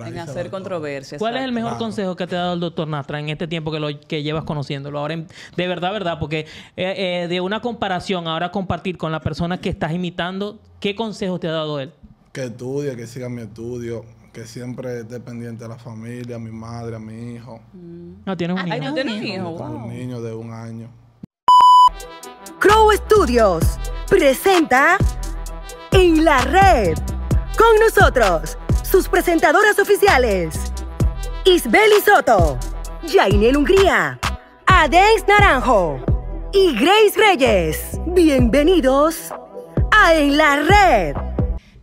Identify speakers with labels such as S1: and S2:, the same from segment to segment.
S1: en hacer
S2: controversias. ¿Cuál es el mejor
S1: consejo que te ha dado el doctor Nastra en este tiempo que, lo, que llevas conociéndolo? Ahora, de verdad, verdad, porque eh, eh, de una comparación, ahora compartir con la persona que estás imitando, ¿qué consejo te ha dado él?
S3: Que estudie, que siga mi estudio, que siempre esté pendiente a la familia, a mi madre, a mi hijo. Mm.
S1: No, tienes un hijo. no tienes un hijo.
S3: Un niño de un año.
S1: Crow Studios
S2: presenta En la Red con nosotros sus presentadoras oficiales. Isbeli Soto, Jainel Hungría, Adex Naranjo y Grace Reyes. Bienvenidos a En la Red.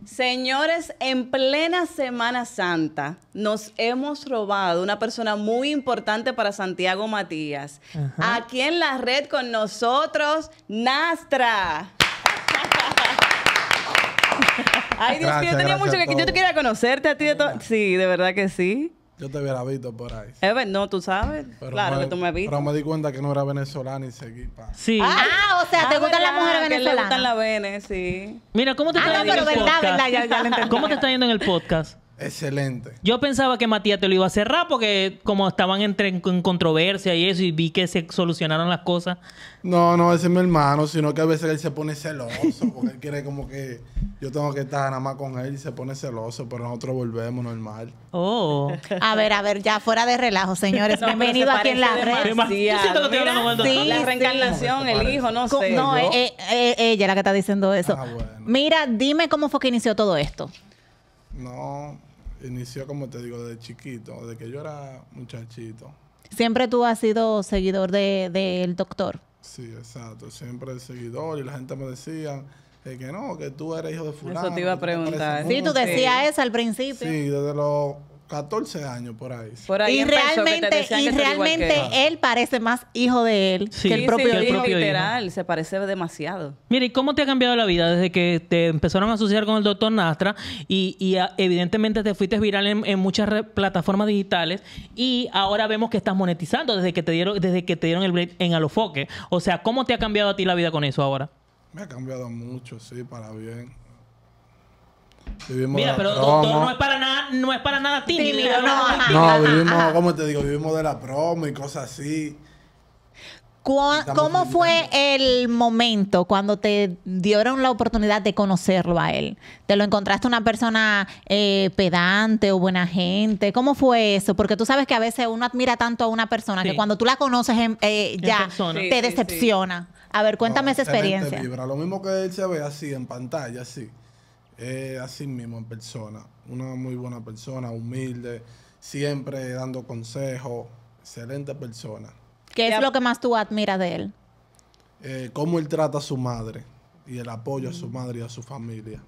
S2: Señores, en plena Semana Santa nos hemos robado una persona muy importante para Santiago Matías. Aquí en la red con nosotros, Nastra. Ay, Dios mío, yo tenía mucho que... Yo te quería conocerte a ti. De todo.
S3: Sí, de verdad que sí. Yo te hubiera visto por ahí. Ever, no, tú sabes. claro que tú me viste. Pero me di cuenta que no era venezolana y seguí para. Sí. Ah, ah, o sea, te ah, gustan las mujeres venezolanas. Te gustan las
S2: venes, sí.
S3: Mira, ¿cómo te ah, está yendo Verdad, ya, ¿Cómo te está yendo en el podcast? Excelente.
S1: Yo pensaba que Matías te lo iba a cerrar porque como estaban entre, en, controversia y eso y
S3: vi que se solucionaron las cosas. No, no, ese es mi hermano, sino que a veces él se pone celoso porque él quiere como que yo tengo que estar nada más con él y se pone celoso, pero nosotros volvemos normal.
S1: Oh.
S4: a ver, a ver, ya fuera de relajo, señores. Bienvenido aquí en la red.
S2: la reencarnación, el hijo, no sé. No, eh, eh,
S4: eh, ella es la que está diciendo eso. Ah, Mira, dime cómo fue que inició todo esto.
S3: No, inició, como te digo, desde chiquito, desde que yo era muchachito.
S4: Siempre tú has sido seguidor del de, doctor.
S3: Sí, exacto. Siempre el seguidor y la gente me decía eh, que no, que tú eres hijo de fulano. Eso te iba a preguntar. Sí, tú decías eso al principio. Sí, desde los 14 años por ahí. y realmente, y realmente
S4: él parece más hijo de él
S1: que el propio, sí, literal,
S4: se parece demasiado.
S1: Mire, ¿y cómo te ha cambiado la vida desde que te empezaron a asociar con el doctor Nastra y, ah, evidentemente te fuiste viral en, muchas plataformas digitales y ahora vemos que estás monetizando desde que te dieron desde que te dieron el break en Alofoque? O sea, ¿cómo te ha cambiado a ti la vida con eso ahora?
S3: Me ha cambiado mucho, sí, para bien. Vivimos pero no es para nada, no es para nada tímido. no, vivimos, como te digo, vivimos de la promo y cosas así.
S4: ¿Cómo fue el momento cuando te dieron la oportunidad de conocerlo a él? ¿Te lo encontraste una persona eh, pedante o buena gente? ¿Cómo fue eso? Porque tú sabes que a veces uno admira tanto a una persona que cuando tú la conoces eh, ya te decepciona. a ver, cuéntame esa experiencia.
S3: Lo mismo que él se ve así en pantalla, así eh, así mismo en persona, una muy buena persona, humilde, siempre dando consejos, excelente persona.
S4: ¿Qué es lo que más tú admiras de él?
S3: Eh, cómo él trata a su madre y el apoyo a su mm. madre y a su familia.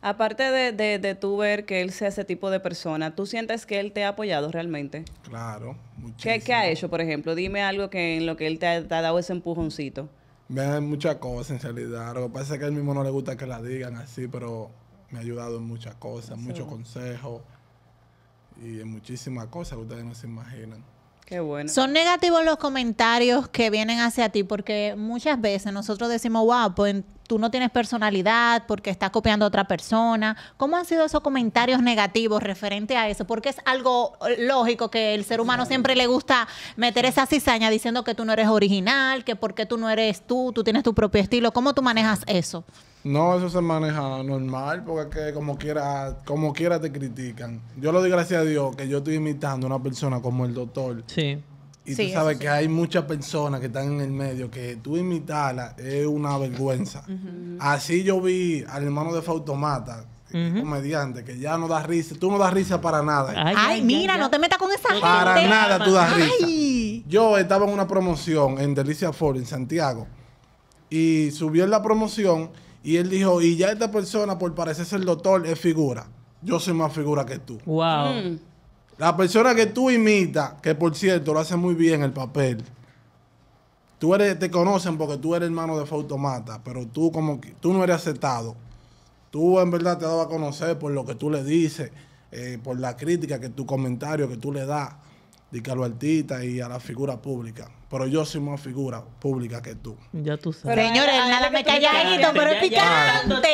S2: Aparte de, de, tú ver que él sea ese tipo de persona, ¿tú sientes que él te ha apoyado realmente?
S3: Claro, muchísimo.
S2: ¿Qué, qué ha hecho, por ejemplo? Dime algo que en lo que él te ha, dado ese empujoncito.
S3: Me da muchas cosas en realidad. Lo que pasa es que a él mismo no le gusta que la digan así, pero me ha ayudado en muchas cosas, muchos consejos y en muchísimas cosas que ustedes no se imaginan. Qué bueno.
S4: Son negativos los comentarios que vienen hacia ti porque muchas veces nosotros decimos, wow, pues tú no tienes personalidad porque estás copiando a otra persona. ¿Cómo han sido esos comentarios negativos referente a eso? Porque es algo lógico que el ser humano siempre le gusta meter esa cizaña diciendo que tú no eres original, que porque tú no eres tú, tú tienes tu propio estilo. ¿Cómo tú manejas eso?
S3: No, eso se maneja normal, porque como quiera, como quiera te critican. Yo lo doy gracias a Dios que yo estoy imitando a una persona como el doctor.
S1: Sí. Y tú sabes que
S3: hay muchas personas que están en el medio que tú imitarlas es una vergüenza. Así yo vi al hermano de Fautomata, comediante que ya no da risa. Tú no das risa para nada. Ay, mira, no
S4: te metas con esa gente. Para nada tú das risa.
S3: Ay. Yo estaba en una promoción en Delicia Ford, en Santiago, y subió en la promoción y él dijo, y ya esta persona, por parecerse el doctor, es figura. Yo soy más figura que tú. Wow. Mm. La persona que tú imitas, que por cierto lo hace muy bien el papel, tú eres, te conocen porque tú eres hermano de Fautomata, pero tú como que, tú no eres aceptado. Tú en verdad te has dado a conocer por lo que tú le dices, eh, por la crítica que tu comentario que tú le das de que a los y a la figura pública. Pero yo soy más figura pública que tú. Ya tú sabes. Señores,
S4: nada me calladito, pero es
S3: picante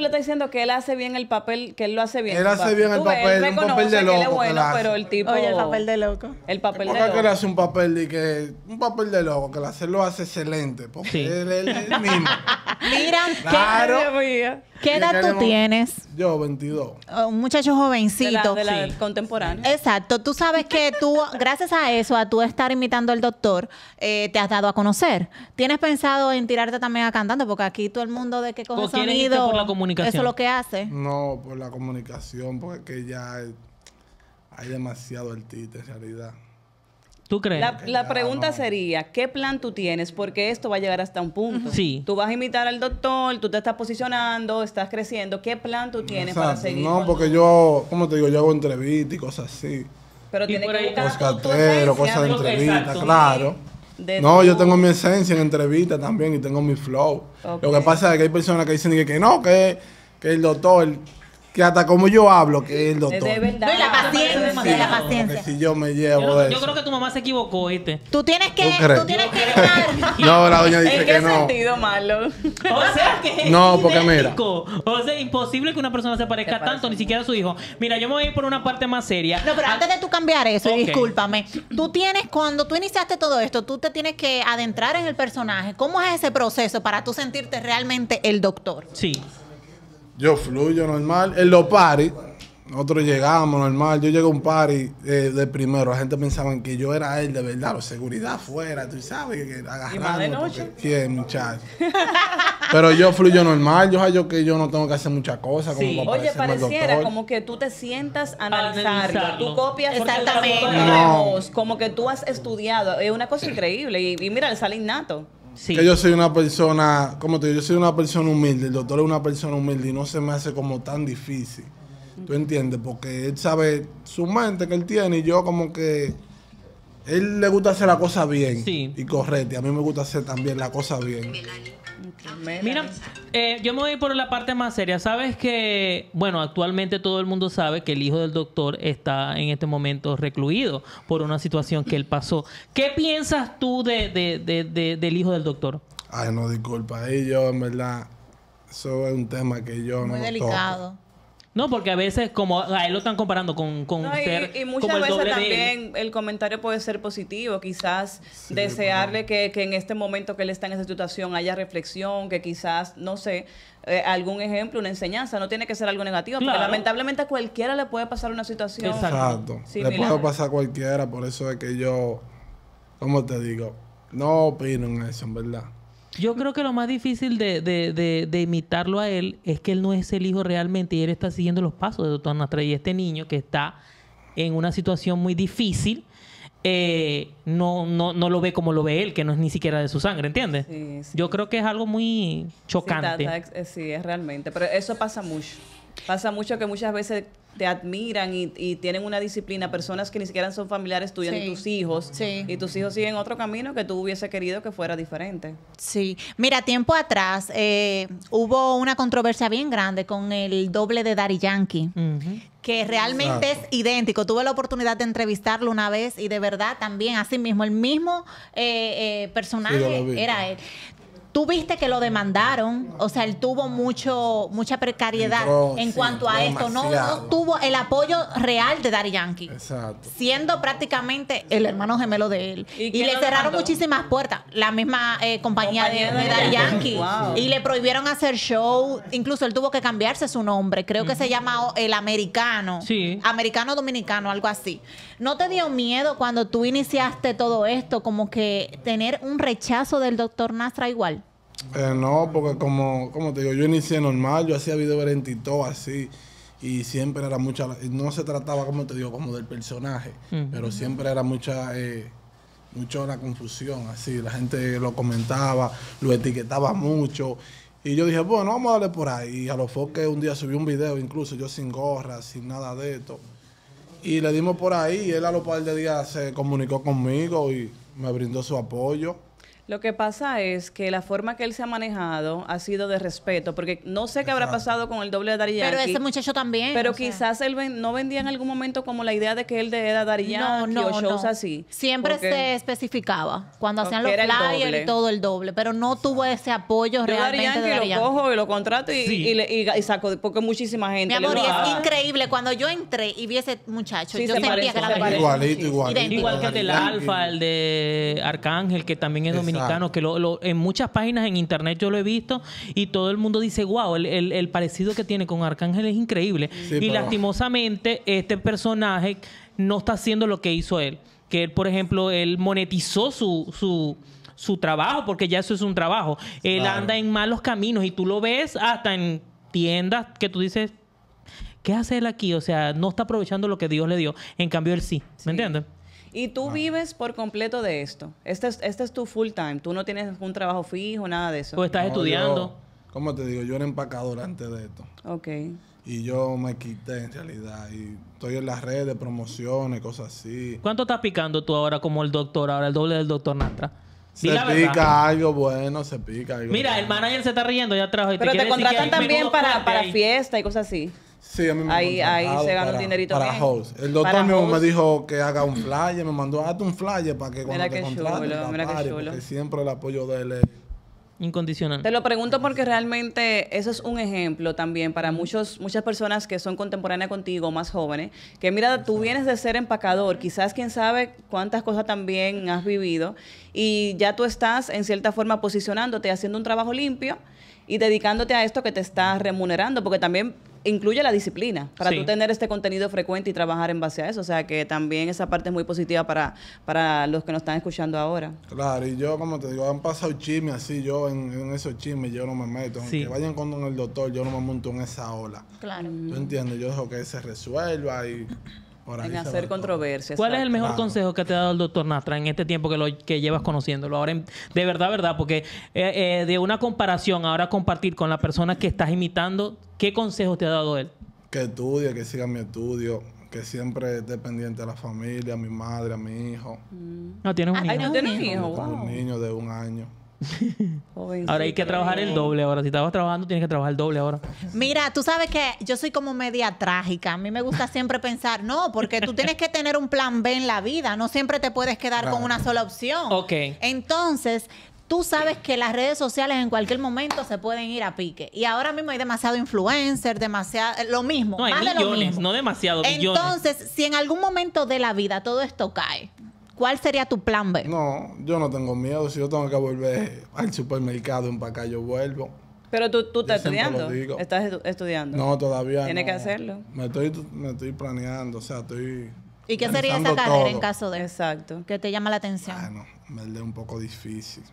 S2: le está diciendo que él hace bien el papel, que él lo hace bien. Él hace bien el papel, un papel de loco. pero el tipo. Oye, el papel de loco. El papel de loco. que hace
S3: un papel de que. Un papel de loco, que el hace, lo hace excelente. Porque él es el mismo. Mira, Qué, edad tú tienes? Yo, 22.
S4: un muchacho jovencito. De la, de
S2: contemporánea.
S4: Exacto. Tú sabes que tú, gracias a eso, a tú estar imitando al doctor, eh, te has dado a conocer. ¿Tienes pensado en tirarte también a cantando Porque aquí todo el mundo de que coge Por la comunidad eso es lo que hace.
S3: No, por la comunicación, porque ya hay, demasiado demasiado artista en realidad. ¿Tú crees? La, pregunta
S2: sería, ¿qué plan tú tienes? Porque esto va a llegar hasta un punto. Sí. Tú vas a imitar al doctor, tú te estás posicionando, estás creciendo. ¿Qué plan tú tienes para seguir?
S3: No, porque yo, como te digo, yo hago entrevistas y cosas así. Pero tiene que buscar cosas de entrevistas, claro no, yo tengo mi esencia en entrevista también y tengo mi flow. Lo que pasa es que hay personas que dicen que, no, que, que el doctor que hasta como yo hablo, que es el doctor. De
S1: verdad. No, la paciencia. Es la paciencia.
S3: Si yo me llevo yo, Yo creo
S1: que tu mamá se equivocó, ¿viste? Tú
S3: tienes que, ¿Tú, tienes que no, la doña dice ¿En qué que sentido
S1: malo? O sea, que No, porque mira. O sea, imposible que una persona se parezca tanto, ni siquiera a su hijo. Mira, yo me voy a ir por una parte más seria. No, pero
S4: ah. antes de tú cambiar eso, discúlpame. Tú tienes, cuando tú iniciaste todo esto, tú te tienes que adentrar en el personaje. ¿Cómo es ese proceso para tú sentirte realmente el doctor? Sí.
S3: Yo fluyo normal. En los paris, nosotros llegamos normal. Yo llegué a un party eh, de primero. La gente pensaba que yo era él de verdad. La seguridad fuera, tú sabes, que, que agarrando. ¿Quién, muchachos. Pero yo fluyo normal. Yo que yo no tengo que hacer muchas cosas. Como Oye, pareciera como
S2: que tú te sientas a analizar. Tú copias exactamente. No. Como que tú has estudiado. Es una cosa increíble. Y, mira, el sale innato.
S3: Que yo soy una persona, como te yo soy una persona humilde, el doctor es una persona humilde y no se me hace como tan difícil. ¿Tú entiendes? Porque él sabe su mente que él tiene y yo como que... Él le gusta hacer la cosa bien y correcta. A mí me gusta hacer también la cosa bien.
S1: Mira, eh, yo me voy por la parte más seria. Sabes que, bueno, actualmente todo el mundo sabe que el hijo del doctor está en este momento recluido por una situación que él pasó. ¿Qué piensas tú de, de, de, del hijo del doctor?
S3: Ay, no, disculpa. ellos en
S1: verdad, eso es un tema que yo no. Muy delicado. No, porque a veces, como a él lo están comparando con, con Y,
S2: muchas veces también el comentario puede ser positivo, quizás desearle que, en este momento que él está en esa situación haya reflexión, que quizás, no sé, eh, algún ejemplo, una enseñanza, no tiene que ser algo negativo, porque lamentablemente a cualquiera le
S1: puede pasar una situación. Exacto. le puede pasar
S3: a cualquiera, por eso es que yo, como te digo? No opino en eso, en verdad.
S1: Yo creo que lo más difícil de, imitarlo a él es que él no es el hijo realmente y él está siguiendo los pasos de Doctor Nastra. Y este niño que está en una situación muy difícil, eh, no, no, lo ve como lo ve él, que no es ni siquiera de su sangre, ¿entiendes? Yo creo que es algo muy chocante.
S2: Eh, sí, es realmente, pero eso pasa mucho. Pasa mucho que muchas veces te admiran y, tienen una disciplina, personas que ni siquiera son familiares tuyos, tus hijos, y tus hijos siguen otro camino que tú hubiese querido que fuera diferente.
S4: Sí, mira, tiempo atrás eh, hubo una controversia bien grande con el doble de Dari Yankee. Que realmente es idéntico. Tuve la oportunidad de entrevistarlo una vez y de verdad también, así mismo, el mismo eh, eh, personaje era él. Tú viste que lo demandaron, o sea, él tuvo mucho, mucha precariedad en cuanto a esto. No, tuvo el apoyo real de Dar Yankee. Siendo prácticamente el hermano gemelo de él. Y, le cerraron muchísimas puertas. La misma eh, compañía, de, de, Yankee. Y le prohibieron hacer show. Incluso él tuvo que cambiarse su nombre. Creo que se llama El Americano. Sí. Americano Dominicano, algo así. ¿No te dio miedo cuando tú iniciaste todo esto, como que tener un rechazo del doctor Nastra igual?
S3: Eh, no, porque como, como te digo, yo inicié normal, yo hacía video en así y siempre era mucha, no se trataba como te digo, como del personaje, mm. pero siempre era mucha, eh, mucho la confusión, así, la gente lo comentaba, lo etiquetaba mucho. Y yo dije, bueno, vamos a darle por ahí. Y a lo que un día subí un video, incluso yo sin gorra, sin nada de esto y le dimos por ahí. Y él a los par de días se comunicó conmigo y me brindó su apoyo.
S2: Lo que pasa es que la forma que él se ha manejado ha sido de respeto, porque no sé qué habrá pasado con el doble de Dari Pero ese muchacho también. Pero quizás él
S4: no vendía en algún momento como la idea de que él era Dari no, no, o shows así. Siempre se especificaba cuando hacían los flyers y todo el doble, pero no tuvo ese apoyo Yo realmente. Dari lo cojo
S2: y lo contrato y, saco, porque muchísima gente. Mi amor, es increíble. Cuando yo
S4: entré y vi ese muchacho,
S2: yo sentía que
S1: era Igualito, Igual que el del Alfa, el de Arcángel, que también es dominante que en muchas páginas en internet yo lo he visto y todo el mundo dice, wow, el, parecido que tiene con Arcángel es increíble. y lastimosamente este personaje no está haciendo lo que hizo él. Que él, por ejemplo, él monetizó su, su su trabajo, porque ya eso es un trabajo. Él anda en malos caminos y tú lo ves hasta en tiendas que tú dices, ¿qué hace él aquí? O sea, no está aprovechando lo que Dios le dio. En cambio, él sí. ¿Me entiendes?
S2: Y tú vives por completo de esto. Este es, este es tu full time. Tú no tienes un trabajo fijo, nada de eso. O pues estás estudiando.
S3: ¿Cómo te digo? Yo era empacador antes de esto. Ok. Y yo me quité en realidad. Y estoy en las redes, promociones, cosas así.
S1: ¿Cuánto estás picando tú ahora como el doctor, ahora el
S3: doble del doctor Natra? Se pica algo bueno, se pica algo Mira, el manager se está riendo
S1: ya atrás. Pero te, contratan también
S2: para, para fiesta y cosas así. Sí, me ahí, ahí se gana un dinerito para
S3: El doctor me dijo que haga un flyer, me mandó hazte un flyer para que cuando mira te mira siempre el apoyo de él es
S1: incondicional.
S2: Te lo pregunto porque realmente eso es un ejemplo también para muchos, muchas personas que son contemporáneas contigo, más jóvenes, que mira, tú vienes de ser empacador, quizás quién sabe cuántas cosas también has vivido y ya tú estás en cierta forma posicionándote, haciendo un trabajo limpio y dedicándote a esto que te estás remunerando, porque también incluye la disciplina para tú tener este contenido frecuente y trabajar en base a eso. O sea que también esa parte es muy positiva para, para los que nos están escuchando ahora.
S3: Claro, y yo, como te digo, han pasado chismes así. Yo en, esos chismes yo no me meto. Aunque vayan con el doctor, yo no me monto en esa ola.
S2: Claro. ¿Tú entiendes?
S3: Yo dejo que se resuelva y en hacer
S2: controversias. ¿Cuál es el mejor
S1: consejo que te ha dado el doctor Nastra en este tiempo que, lo, que llevas conociéndolo? Ahora, de verdad, verdad, porque eh, eh, de una comparación, ahora compartir con la persona que estás imitando, ¿qué consejo te ha dado él?
S3: Que estudie, que siga mi estudio, que siempre esté pendiente a la familia, a mi madre, a mi hijo. No, tienes un hijo. no, tienes un hijo. Un niño de un año
S1: ahora hay que trabajar el doble ahora. Si estabas trabajando, tienes que trabajar el doble ahora.
S4: Mira, tú sabes que yo soy como media trágica. A mí me gusta siempre pensar, no, porque tú tienes que tener un plan B en la vida. No siempre te puedes quedar con una sola opción. Ok. Entonces, tú sabes que las redes sociales en cualquier momento se pueden ir a pique. Y ahora mismo hay demasiado influencer, demasiado. Eh, lo mismo. No, hay millones,
S1: no demasiado.
S4: Millones. Entonces, si en algún momento de la vida todo esto cae, ¿cuál sería tu plan B?
S3: No, yo no tengo miedo. Si yo tengo que volver al supermercado, un yo vuelvo.
S2: Pero tú, tú estás estudiando. ¿Estás estudiando? No, todavía Tienes que hacerlo.
S3: Me estoy, planeando, o sea, estoy. ¿Y qué sería esa carrera en
S4: caso de? Exacto. ¿Qué te llama la atención? Bueno,
S3: me lee un poco difícil.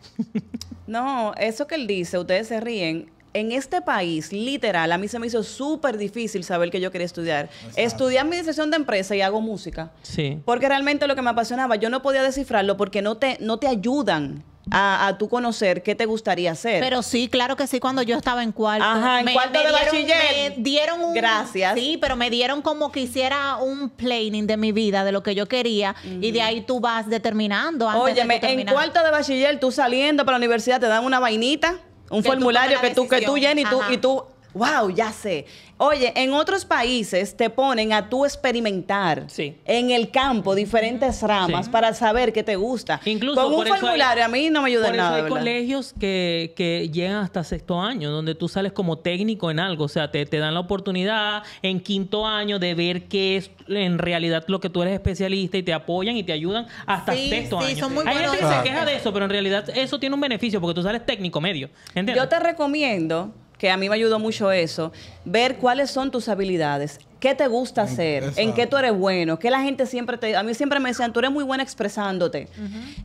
S2: no, eso que él dice, ustedes se ríen en este país, literal, a mí se me hizo súper difícil saber que yo quería estudiar. estudiar Estudié administración de empresa y hago música. Sí. Porque realmente lo que me apasionaba, yo no podía descifrarlo porque no te,
S4: no te ayudan. A, a, tú conocer qué te gustaría hacer. Pero sí, claro que sí, cuando yo estaba en cuarto. Ajá, en cuarto de bachiller. Me dieron un. Gracias. Sí, pero me dieron como que hiciera un planning de mi vida, de lo que yo quería, y de ahí tú vas determinando. oye en cuarto de bachiller, tú saliendo para la universidad, te dan una vainita un formulario que tú, que
S2: tú, tú, y tú wow, ya sé. Oye, en otros países te ponen a tú experimentar sí. en el campo diferentes ramas para saber qué te gusta. Incluso con un formulario a mí no me ayuda por nada. Eso hay
S1: colegios que, llegan hasta sexto año, donde tú sales como técnico en algo, o sea, te, dan la oportunidad en quinto año de ver qué es en realidad lo que tú eres especialista y te apoyan y te ayudan hasta sexto año. Son muy hay gente que se queja de eso, pero en realidad eso tiene un beneficio porque tú sales técnico medio. ¿entiendes? Yo te recomiendo
S2: que a mí me ayudó mucho eso, ver cuáles son tus habilidades, qué te gusta hacer, en qué tú eres bueno, que la gente siempre te, a mí siempre me decían, tú eres muy buena expresándote,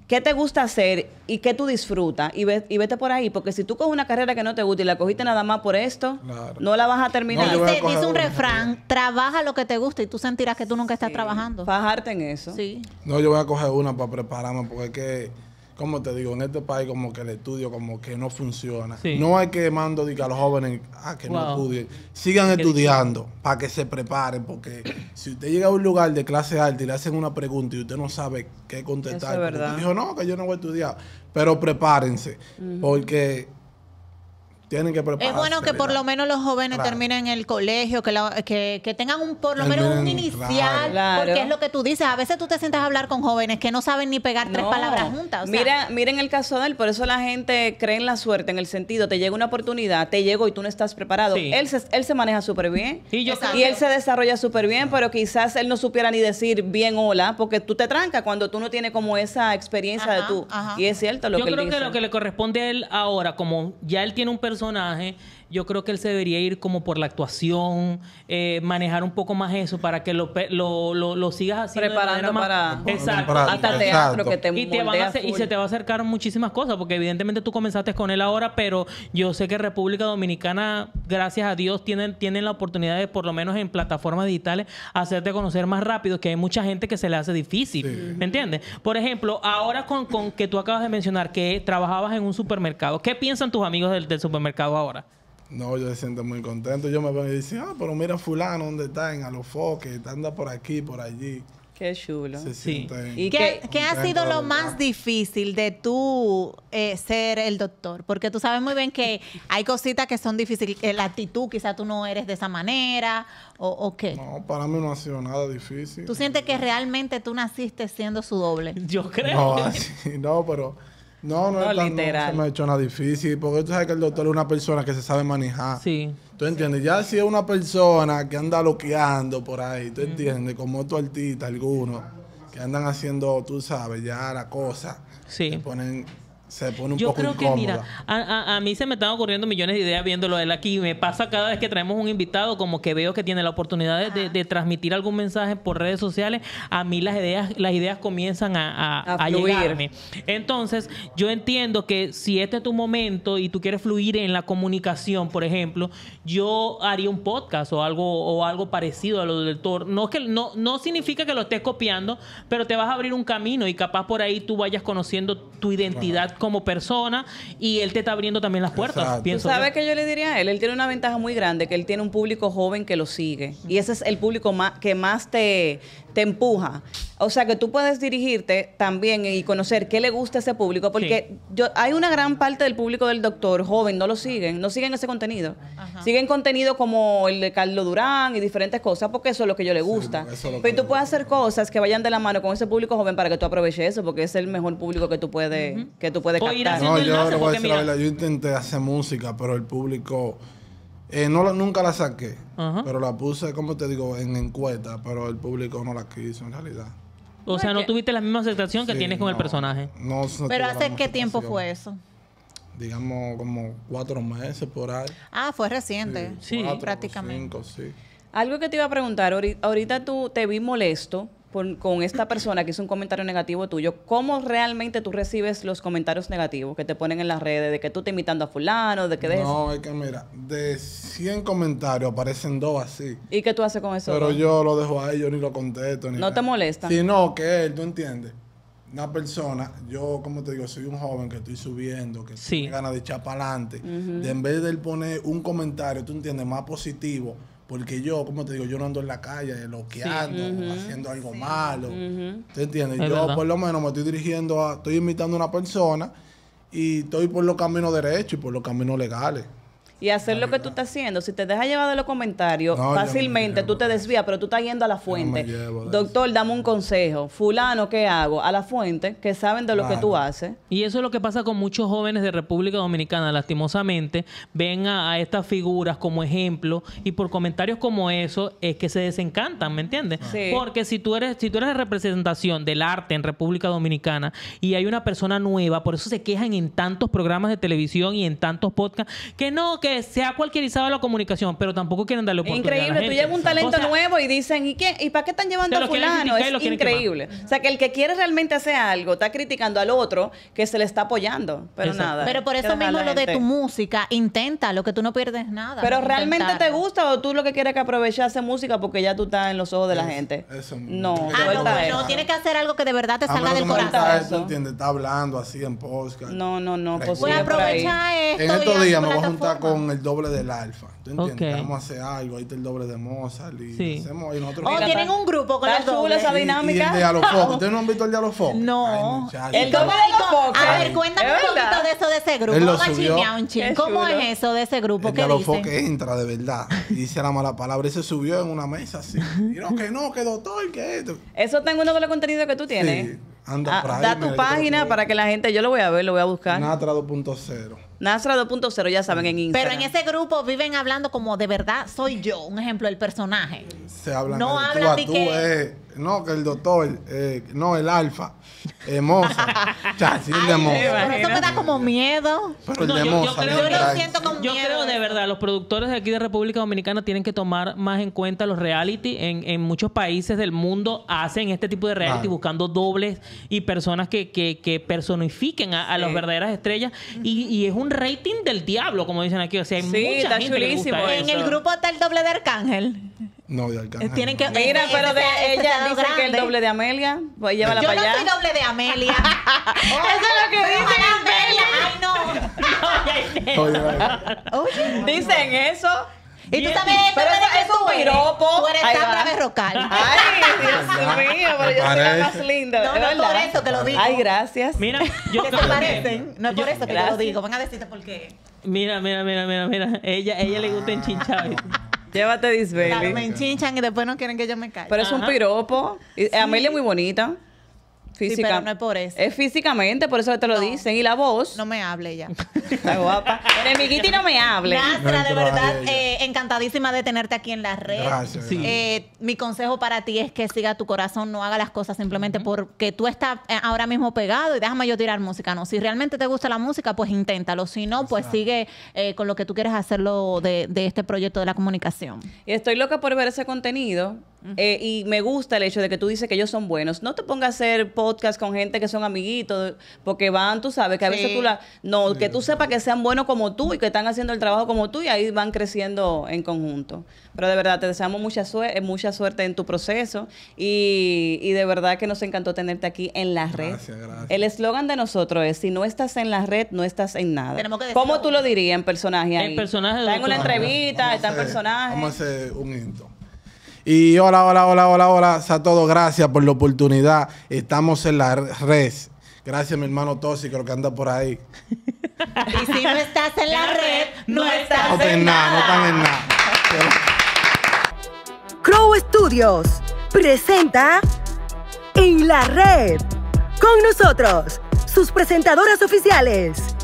S2: qué te gusta hacer y qué tú disfrutas y, y vete por ahí, porque si tú coges una carrera que no te gusta y la cogiste
S4: nada más por esto, no la vas a terminar.
S3: dice, un
S4: refrán, trabaja lo que te gusta y tú sentirás que tú nunca estás trabajando. Bajarte en eso. Sí.
S3: No, yo voy a coger una para prepararme porque es que como te digo, en este país como que el estudio como que no funciona. No hay que mando a los jóvenes ah, que no estudien. Sigan estudiando para que se preparen, porque si usted llega a un lugar de clase alta y le hacen una pregunta y usted no sabe qué contestar, dijo, no, que yo no voy a estudiar, pero prepárense, porque tienen que prepararse. Es bueno que por lo menos los jóvenes terminen
S4: el colegio, que, que, tengan un por lo menos un inicial, porque es lo que tú dices. A veces tú te sientas a hablar con jóvenes que no saben ni pegar tres palabras juntas. Mira,
S2: miren el caso de él, por eso la gente cree en la suerte, en el sentido, te llega una oportunidad, te llegó y tú no estás preparado. Él, se, él se maneja súper bien y yo y él se desarrolla súper bien, pero quizás él no supiera ni decir bien hola, porque tú te trancas cuando tú no tienes como esa experiencia de tú. Y es cierto lo que él dice. Yo creo que lo que
S1: le corresponde a él ahora, como ya él tiene un personal. सोना है yo creo que él se debería ir como por la actuación, eh, manejar un poco más eso para que lo, lo, lo, sigas haciendo. Preparando para. Exacto. Hasta teatro que te y, a hacer, y se te va a acercar muchísimas cosas, porque evidentemente tú comenzaste con él ahora, pero yo sé que República Dominicana, gracias a Dios, tienen, tienen la oportunidad de, por lo menos en plataformas digitales, hacerte conocer más rápido, que hay mucha gente que se le hace difícil. ¿Me entiendes? Por ejemplo, ahora con, con que tú acabas de mencionar que trabajabas en un supermercado, ¿qué piensan tus amigos del supermercado ahora?
S3: No, yo me siento muy contento. Yo me veo y dicen, ah, pero mira fulano, ¿dónde está? En Alofoque, anda por aquí, por allí. Qué chulo. Se sí. ¿Y qué, ha sido lo más
S4: difícil de tú eh, ser el doctor? Porque tú sabes muy bien que hay cositas que son difíciles. Eh, la actitud, quizás tú no eres de esa manera, o, o, qué. No,
S3: para mí no ha sido nada difícil. ¿Tú
S4: sientes que realmente tú naciste siendo su doble? Yo creo. No, así,
S3: no pero no, no, no, no se me ha hecho nada difícil, porque tú sabes que el doctor es una persona que se sabe manejar. Sí. ¿Tú entiendes? Ya si es una persona que anda loqueando por ahí, ¿tú entiendes? Como tu artista, algunos, que andan haciendo, tú sabes, ya la cosa. Sí. ponen se pone un Yo creo que, mira,
S1: a, mí se me están ocurriendo millones de ideas viéndolo de él aquí. Me pasa cada vez que traemos un invitado, como que veo que tiene la oportunidad de, transmitir algún mensaje por redes sociales. A mí las ideas, las ideas comienzan a, a llegarme. Entonces, yo entiendo que si este es tu momento y tú quieres fluir en la comunicación, por ejemplo, yo haría un podcast o algo, o algo parecido a lo del Thor. No, que, no, no significa que lo estés copiando, pero te vas a abrir un camino y capaz por ahí tú vayas conociendo tu identidad como persona y él te está abriendo también las puertas. tú ¿Sabes que yo le
S2: diría a él? Él tiene una ventaja muy grande, que él tiene un público joven que lo sigue. Y ese es el público que más te, te empuja. O sea que tú puedes dirigirte también y conocer qué le gusta a ese público, porque yo, hay una gran parte del público del doctor joven, no lo siguen, no siguen ese contenido. Siguen contenido como el de Carlos Durán y diferentes cosas, porque eso es lo que yo le gusta. Pero tú puedes hacer cosas que vayan de la mano con ese público joven para que tú aproveches eso, porque es el mejor público que tú puedes, que tú puedes no, yo
S3: yo intenté hacer música, pero el público... Eh, no, nunca la saqué, pero la puse, como te digo, en encuesta, pero el público no la quiso en realidad.
S1: O sea, no tuviste la misma aceptación que tienes con el personaje.
S3: No, pero ¿hace qué tiempo fue eso? Digamos, como cuatro meses por ahí.
S2: Ah, fue reciente. Sí, prácticamente. Algo que te iba a preguntar, ahorita tú te vi molesto con esta persona que hizo un comentario negativo tuyo, ¿cómo realmente tú recibes los comentarios negativos que te ponen en las redes? De que tú te imitando a fulano, de que dejes... No, es
S3: que mira, de 100 comentarios aparecen dos así.
S2: ¿Y qué tú haces con eso? Pero yo
S3: lo dejo ahí, yo ni lo contesto. Ni ¿No te molesta? Sino no, que él, ¿tú entiendes? Una persona, yo como te digo, soy un joven que estoy subiendo, que sí. tiene ganas de echar para adelante. de en vez de él poner un comentario, tú entiendes, más positivo, porque yo, como te digo, yo no ando en la calle loqueando, haciendo algo malo. ¿Te entiendes? yo por lo menos me estoy dirigiendo a, estoy invitando a una persona y estoy por los caminos derechos y por los caminos legales y
S2: hacer lo que tú estás haciendo. Si te dejas llevar de los comentarios, fácilmente tú te desvías, pero tú estás yendo a la fuente. Doctor, dame un consejo. Fulano, ¿qué hago? A la fuente, que saben de lo que tú
S1: haces. Y eso es lo que pasa con muchos jóvenes de República Dominicana, lastimosamente, ven a, estas figuras como ejemplo y por comentarios como eso es que se desencantan, ¿me entiendes? Porque si tú eres si tú eres la representación del arte en República Dominicana y hay una persona nueva, por eso se quejan en tantos programas de televisión y en tantos podcasts que no, que se ha cualquierizado la comunicación, pero tampoco quieren darle oportunidad Increíble, tú llevas un talento nuevo
S2: y dicen, ¿y ¿Y para qué están llevando a fulano? Es increíble. O sea, que el que quiere realmente hacer algo está criticando al otro que se le está apoyando, pero nada. Pero por eso mismo lo de tu
S4: música, intenta, lo que tú no pierdes nada. Pero realmente te
S2: gusta o tú lo que quieres es que hacer música porque ya tú estás en los ojos de la
S3: gente. Eso, no, ah, no, tienes
S4: que hacer algo que de verdad te ah, salga del corazón.
S3: Está hablando así en podcast. No, no, no. Voy a aprovechar esto. En estos días me voy a juntar con el doble del alfa. ¿Tú entiendes? Vamos a hacer algo, ahí está el doble de Mozart y hacemos y nosotros. Oh, tienen
S1: un
S4: grupo con el doble esa dinámica. Y, el de focos. ¿Ustedes
S3: no han visto el de focos? No. el doble de
S4: los focos A ver, cuéntame un poquito de eso de ese grupo. ¿Cómo es eso de ese grupo?
S3: El de entra de verdad y dice la mala palabra y se subió en una mesa así. Y no,
S4: que no, que
S2: doctor, que esto. Eso tengo uno de los contenidos que tú tienes.
S3: Sí. Anda ah, da tu página
S2: para que la gente, yo lo voy a ver, lo voy a buscar. Natra 2.0. Natra 2.0, ya saben, en Instagram. Pero en
S4: ese grupo viven hablando como de verdad soy yo, un ejemplo, el personaje.
S3: Se habla no de hablan tú eh, no, que el doctor, eh, no, el alfa, de Eso me da
S4: como miedo. yo- creo- lo con
S1: Yo creo de verdad, los productores de aquí de República Dominicana tienen que tomar más en cuenta los reality. En, muchos países del mundo hacen este tipo de reality buscando dobles y personas que, que, personifiquen a, las verdaderas estrellas. Y, es un rating del diablo, como dicen aquí. O sea, hay Sí, está chulísimo En el
S4: grupo está el doble de Arcángel.
S3: No, eh, de Arcángel.
S1: Tienen
S4: que, Mira, pero de ella dice que el doble de
S2: Amelia, pues lleva la para Yo no soy doble
S4: de Amelia. Eso es lo que dice Amelia. Ay, no. oye, oye, Dicen eso. Y tú también pero eso, es un piropo. Tú Ay,
S2: Dios mío, pero yo soy la más linda. No, no es por eso que lo digo. Ay, gracias.
S1: Mira, yo que parecen. No es por eso que yo lo digo. Ven a
S4: decirte por qué.
S1: Mira, mira, mira, mira, mira. Ella, ella le gusta enchinchar. Llévate this me
S4: enchinchan y después no quieren que yo me caiga.
S1: Pero es un
S2: piropo. Y Amelia es muy bonita. Física. Sí, pero no es por eso. Es físicamente, por
S4: eso te lo dicen. Y la voz. No me hable ya. Está guapa. De no me hable. de verdad, eh, encantadísima de tenerte aquí en la red. Gracias. Eh, mi consejo para ti es que siga tu corazón, no haga las cosas simplemente porque tú estás eh, ahora mismo pegado y déjame yo tirar música. No, si realmente te gusta la música, pues inténtalo. Si no, pues sigue con lo que tú quieres hacerlo de, este proyecto de la comunicación.
S2: estoy loca por ver ese contenido. y me gusta el hecho de que tú dices que ellos son buenos. No te pongas a hacer podcast con gente que son amiguitos, porque van, tú sabes, que a veces tú la... No, que tú sepas que sean buenos como tú y que están haciendo el trabajo como tú y ahí van creciendo en conjunto. Pero de verdad te deseamos mucha, suerte eh, mucha suerte en tu proceso y, y, de verdad que nos encantó tenerte aquí en la red. Gracias, gracias. El eslogan de nosotros es, si no estás en la red, no estás en nada. Tenemos ¿Cómo tú lo dirías en personaje ahí? En personaje.
S3: Está en una entrevista, está en personaje. Vamos a hacer un intro. Y hola, hola, hola, hola, hola a todos. Gracias por la oportunidad. Estamos en la red. Gracias, mi hermano lo que anda por ahí
S4: y si no estás en la red, no estás
S3: en nada. No estás en nada. Crow Studios
S1: presenta En la Red. Con nosotros, sus
S2: presentadoras oficiales,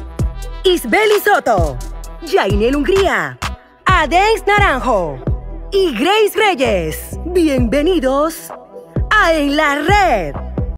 S2: Isbeli Soto, Jainel Hungría, Adex Naranjo y Grace Reyes. Bienvenidos a En la Red.